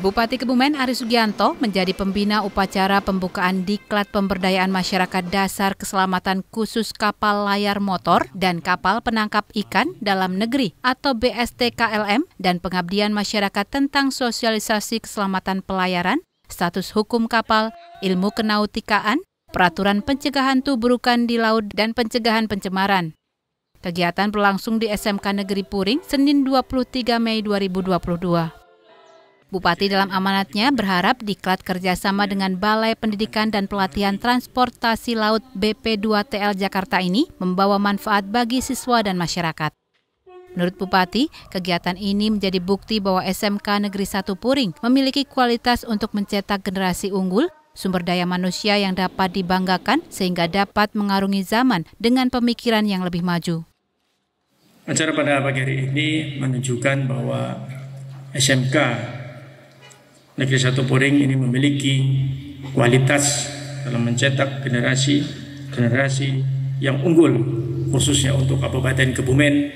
Bupati Kebumen Ari Sugianto menjadi pembina upacara pembukaan Diklat Pemberdayaan Masyarakat Dasar Keselamatan Khusus Kapal Layar Motor dan Kapal Penangkap Ikan Dalam Negeri atau BSTKLM dan pengabdian masyarakat tentang sosialisasi keselamatan pelayaran, status hukum kapal, ilmu kenautikaan, peraturan pencegahan tubrukan di laut dan pencegahan pencemaran. Kegiatan berlangsung di SMK Negeri Puring Senin 23 Mei 2022. Bupati dalam amanatnya berharap diklat kerjasama dengan Balai Pendidikan dan Pelatihan Transportasi Laut BP2TL Jakarta ini membawa manfaat bagi siswa dan masyarakat. Menurut Bupati, kegiatan ini menjadi bukti bahwa SMK Negeri Satu Puring memiliki kualitas untuk mencetak generasi unggul, sumber daya manusia yang dapat dibanggakan sehingga dapat mengarungi zaman dengan pemikiran yang lebih maju. Acara pada pagi hari ini menunjukkan bahwa SMK Negeri Satu Puring ini memiliki kualitas dalam mencetak generasi generasi yang unggul khususnya untuk Kabupaten Kebumen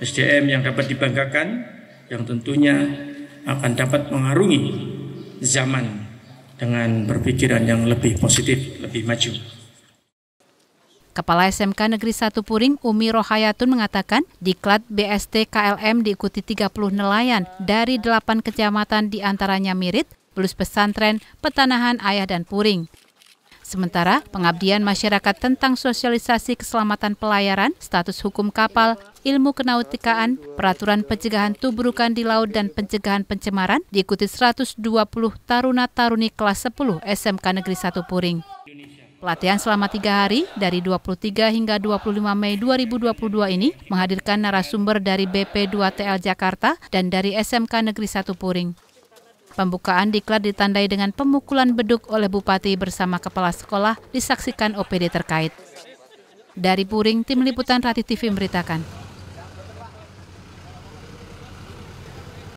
SDM yang dapat dibanggakan yang tentunya akan dapat mengarungi zaman dengan berpikiran yang lebih positif, lebih maju. Kepala SMK Negeri 1 Puring Umi Rohayatun mengatakan, diklat BST KLM diikuti 30 nelayan dari 8 kecamatan di antaranya Mirit, Belus Pesantren, Petanahan Ayah dan Puring. Sementara pengabdian masyarakat tentang sosialisasi keselamatan pelayaran, status hukum kapal, ilmu kenautikaan, peraturan pencegahan tubrukan di laut dan pencegahan pencemaran diikuti 120 taruna-taruni kelas 10 SMK Negeri 1 Puring. Latihan selama tiga hari dari 23 hingga 25 Mei 2022 ini menghadirkan narasumber dari BP2TL Jakarta dan dari SMK Negeri Satu Puring. Pembukaan diklat ditandai dengan pemukulan beduk oleh Bupati bersama Kepala Sekolah disaksikan OPD terkait. Dari Puring, Tim Liputan Rati TV memberitakan.